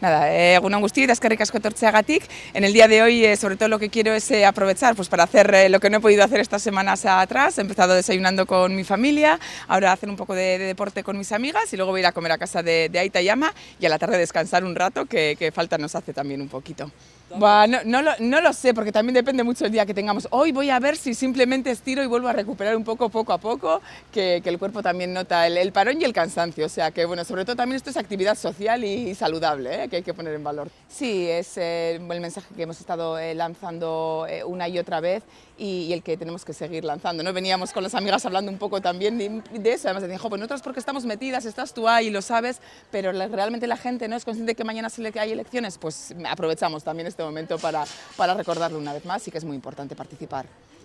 Nada, eh, angustia Gustita, es que En el día de hoy, eh, sobre todo lo que quiero es eh, aprovechar pues, para hacer eh, lo que no he podido hacer estas semanas atrás. He empezado desayunando con mi familia, ahora hacer un poco de, deporte con mis amigas y luego voy a ir a comer a casa de, de Aita y a la tarde descansar un rato, que, falta nos hace también un poquito. Bah, no, no, lo, sé, porque también depende mucho el día que tengamos. Hoy voy a ver si simplemente estiro y vuelvo a recuperar un poco, poco a poco, que, el cuerpo también nota el, parón y el cansancio. O sea que, bueno, sobre todo también esto es actividad social y, y saludable, ¿eh? que hay que poner en valor. Sí, es el eh, el mensaje que hemos estado eh, lanzando eh, una y otra vez y, el que tenemos que seguir lanzando. ¿no? Veníamos con las amigas hablando un poco también de, eso, además dijo pues nosotros porque estamos metidas, estás tú ahí, lo sabes, pero realmente la gente no es consciente que mañana se le, que hay elecciones, pues aprovechamos también este momento para, para recordarlo una vez más y que es muy importante participar.